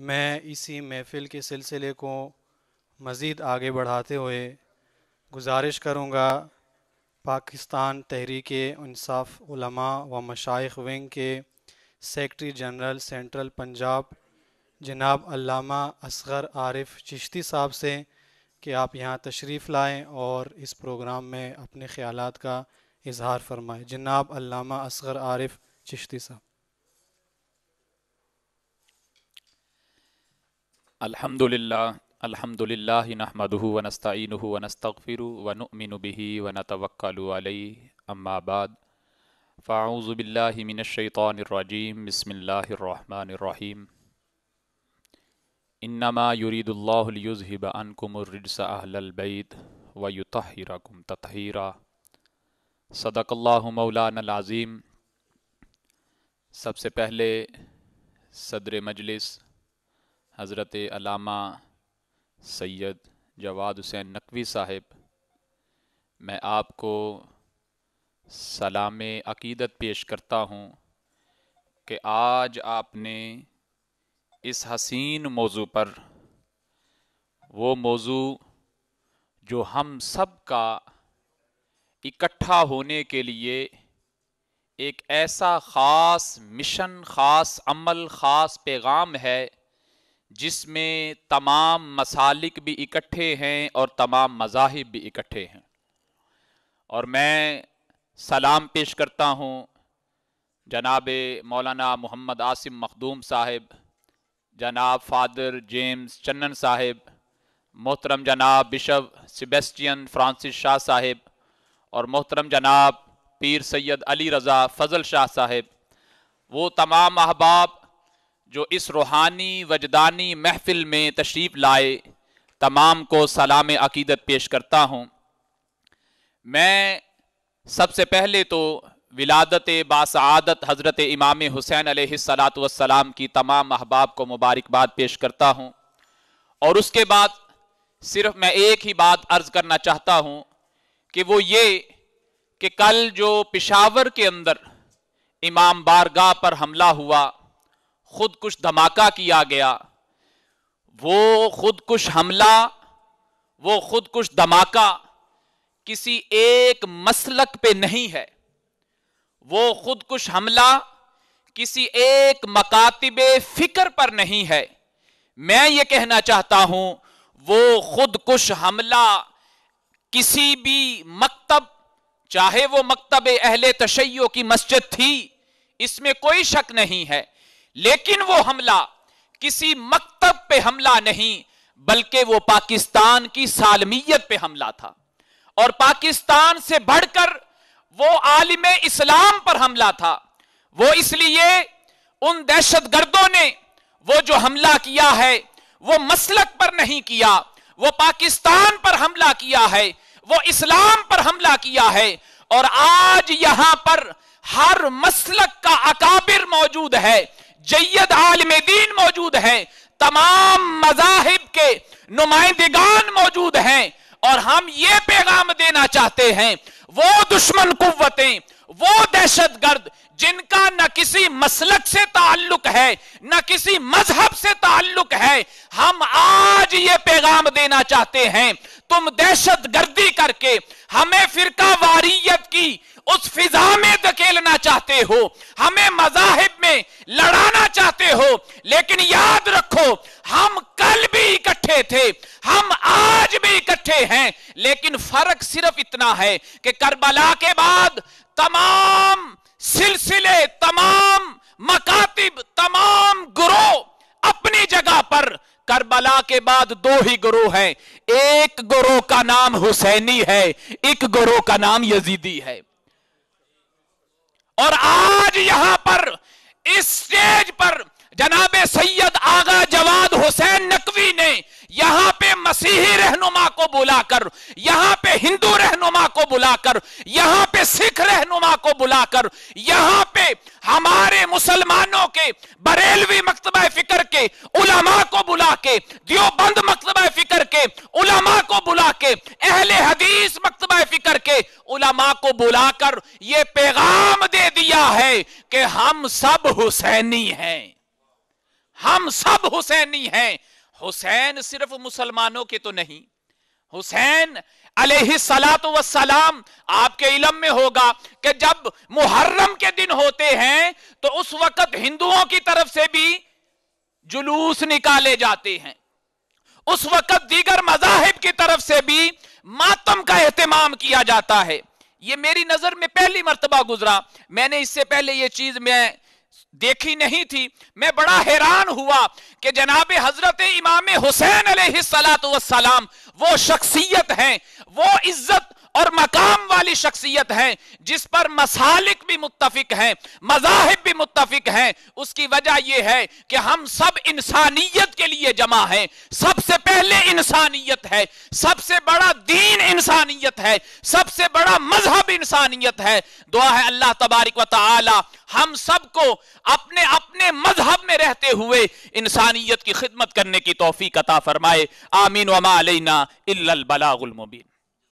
मैं इसी महफिल के सिलसिले को मज़ीद आगे बढ़ाते हुए गुजारिश करूँगा पाकिस्तान तहरीक इंसाफ उलमा व मशाइख विंग के सेक्रटरी जनरल सेंट्रल पंजाब जनाब अल्लामा असगर आरिफ चिश्ती साहब से कि आप यहाँ तशरीफ़ लाएँ और इस प्रोग्राम में अपने ख़्याल का इजहार फरमाएं जनाब अल्लामा असगर आरिफ चिश्ती साहब अल्हम्दुलिल्लाह अल्हम्दुलिल्लाह नहमदुहु व नस्ताइनुहु व नस्तगफिरु व नु'मिनु बिही व नतवक्कलु अलैहि अम्मा बाद फ़ाऊज़ु बिल्लाहि मिनश शैतानिर रजीम बिस्मिल्लाहिर रहमानिर रहीम इन्नमा युरीदुल्लाहु लियुज़हिब अनकुमुर रिज्स अहलल बैत व युतहिरकुम ततहीरा सदकल्लाहु मौलाना अजीम सबसे पहले सदर मजलिस हज़रत अलामा सैयद जवाद हुसैन नकवी साहब मैं आपको सलाम अकीदत पेश करता हूँ कि आज आपने इस हसीन मौजू पर वो मौजू जो हम सब का इकट्ठा होने के लिए एक ऐसा ख़ास मिशन ख़ास अमल ख़ास पैगाम है जिसमें तमाम मसालिक भी इकट्ठे हैं और तमाम मजाहिब भी इकट्ठे हैं और मैं सलाम पेश करता हूँ जनाब मौलाना मोहम्मद आसिम मखदूम साहेब जनाब फादर जेम्स चन्नन साहेब मोहतरम जनाब बिशप सिबेस्टियन फ्रांसिस शाह साहेब और मोहतरम जनाब पीर सैयद अली रज़ा फ़ज़ल शाह साहेब वो तमाम अहबाब जो इस रूहानी वजदानी महफिल में तशरीफ़ लाए तमाम को सलाम अकीदत पेश करता हूँ मैं सबसे पहले तो विलादत बासआदत हज़रत इमाम हुसैन सलात की तमाम अहबाब को मुबारकबाद पेश करता हूँ और उसके बाद सिर्फ मैं एक ही बात अर्ज़ करना चाहता हूँ कि वो ये कि कल जो पिशावर के अंदर इमाम बारगाह पर हमला हुआ खुद कुछ धमाका किया गया वो खुद कुछ हमला वो खुद कुछ धमाका किसी एक मसलक पे नहीं है वो खुद कुछ हमला किसी एक मकातब फिक्र पर नहीं है मैं ये कहना चाहता हूं वो खुद कुछ हमला किसी भी मकतब चाहे वो मकतब अहले तशैयों की मस्जिद थी इसमें कोई शक नहीं है लेकिन वो हमला किसी मकतब पे हमला नहीं बल्कि वो पाकिस्तान की सालमियत पे हमला था और पाकिस्तान से बढ़कर वो आलिम इस्लाम पर हमला था वो इसलिए उन दहशतगर्दों ने वो जो हमला किया है वो मसलक पर नहीं किया वो पाकिस्तान पर हमला किया है वो इस्लाम पर हमला किया है और आज यहां पर हर मसलक का अकाबिर मौजूद है जैद आलम दीन मौजूद हैं तमाम मजाहिब के नुमाइंदगान मौजूद हैं और हम ये पैगाम देना चाहते हैं वो दुश्मन कुतें वो दहशत गर्द जिनका न किसी मसलक से ताल्लुक है न किसी मजहब से ताल्लुक है हम आज ये पैगाम देना चाहते हैं तुम दहशत गर्दी करके हमें फिरका वारियत की उस फिजा में धकेलना चाहते हो हमें मजाहिब में लड़ाना चाहते हो लेकिन याद रखो हम कल भी इकट्ठे थे हम आज भी इकट्ठे हैं लेकिन फर्क सिर्फ इतना है कि करबला के बाद तमाम सिलसिले तमाम मकातिब तमाम ग्रोह अपनी जगह पर करबला के बाद दो ही गुरु हैं एक गुरु का नाम हुसैनी है एक गुरु का नाम यजीदी है और आज यहां पर इस स्टेज पर जनाब सैयद आगा जवाद हुसैन नकवी ने यहां पे मसीही रहनुमा को बुलाकर यहां पे हिंदू रहनुमा को बुलाकर यहां पे सिख रहनुमा को बुलाकर यहां पे हमारे मुसलमानों के बरेलवी मकतबा फिक्र के उलमा को बुला के दियोबंद मकतबा फिक्र के उलमा को बुला के अहले हदीस मकतबा फिक्र के उलमा को बुलाकर ये पैगाम दे दिया है कि हम सब हुसैनी हैं हम सब हुसैनी हैं हुसैन सिर्फ मुसलमानों के तो नहीं हुसैन सलात वसलाम आपके इलम में होगा कि जब मुहर्रम के दिन होते हैं तो उस वक्त हिंदुओं की तरफ से भी जुलूस निकाले जाते हैं उस वक्त दीगर मजाहिब की तरफ से भी मातम का एहतमाम किया जाता है ये मेरी नजर में पहली मरतबा गुजरा मैंने इससे पहले ये चीज मैं देखी नहीं थी मैं बड़ा हैरान हुआ कि जनाब हजरत इमाम हुसैन सलात वसलाम वो शख्सियत हैं वो इज्जत और मकाम वाली शख्सियत है जिस पर मसालिक भी मुतफिक हैं मजाहब भी मुतफिक हैं उसकी वजह यह है कि हम सब इंसानियत के लिए जमा हैं सबसे पहले इंसानियत है सबसे बड़ा दीन इंसानियत है सबसे बड़ा मजहब इंसानियत है दुआ है अल्लाह तबारिक व तआला हम सबको अपने अपने मजहब में रहते हुए इंसानियत की खिदमत करने की तोफ़ी कता फरमाए आमीन वमा अलैना इल्लल बलागुल मुबीन